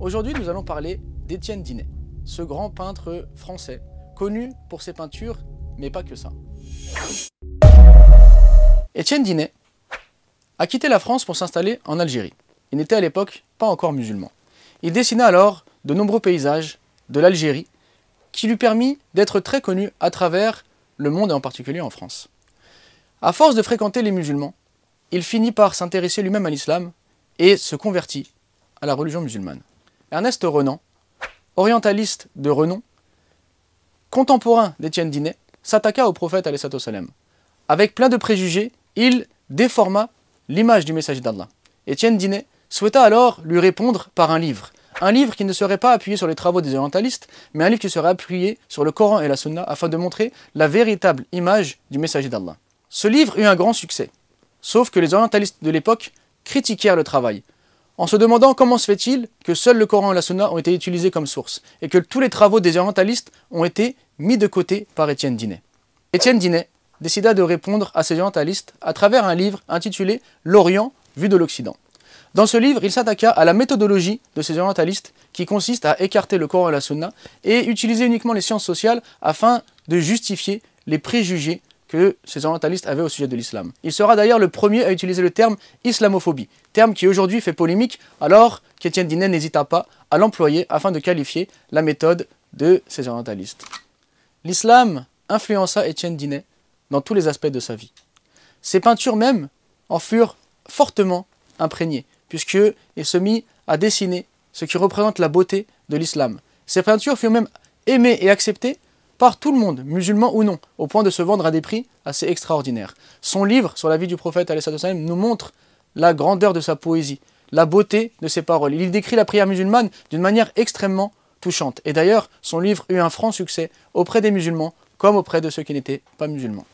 Aujourd'hui, nous allons parler d'Étienne Dinet, ce grand peintre français, connu pour ses peintures, mais pas que ça. Étienne Dinet a quitté la France pour s'installer en Algérie. Il n'était à l'époque pas encore musulman. Il dessina alors de nombreux paysages de l'Algérie qui lui permit d'être très connu à travers le monde et en particulier en France. À force de fréquenter les musulmans, il finit par s'intéresser lui-même à l'islam et se convertit à la religion musulmane. Ernest Renan, orientaliste de renom, contemporain d'Étienne Dinet, s'attaqua au prophète Salem. Avec plein de préjugés, il déforma l'image du message d'Allah. Étienne Dinet souhaita alors lui répondre par un livre. Un livre qui ne serait pas appuyé sur les travaux des orientalistes, mais un livre qui serait appuyé sur le Coran et la Sunna afin de montrer la véritable image du messager d'Allah. Ce livre eut un grand succès, sauf que les orientalistes de l'époque critiquèrent le travail, en se demandant comment se fait-il que seuls le Coran et la Sunna ont été utilisés comme source, et que tous les travaux des orientalistes ont été mis de côté par Étienne Dinet. Étienne Dinet décida de répondre à ces orientalistes à travers un livre intitulé L'Orient vu de l'Occident. Dans ce livre, il s'attaqua à la méthodologie de ces orientalistes qui consiste à écarter le Coran et la Sunna et utiliser uniquement les sciences sociales afin de justifier les préjugés que ces orientalistes avaient au sujet de l'islam. Il sera d'ailleurs le premier à utiliser le terme islamophobie, terme qui aujourd'hui fait polémique, alors qu'Étienne Dinet n'hésita pas à l'employer afin de qualifier la méthode de ces orientalistes. L'islam influença Étienne Dinet dans tous les aspects de sa vie. Ses peintures même en furent fortement imprégnées, puisqu'il se mit à dessiner ce qui représente la beauté de l'islam. Ses peintures furent même aimées et acceptées par tout le monde, musulman ou non, au point de se vendre à des prix assez extraordinaires. Son livre sur la vie du prophète nous montre la grandeur de sa poésie, la beauté de ses paroles. Il décrit la prière musulmane d'une manière extrêmement touchante. Et d'ailleurs, son livre eut un franc succès auprès des musulmans comme auprès de ceux qui n'étaient pas musulmans.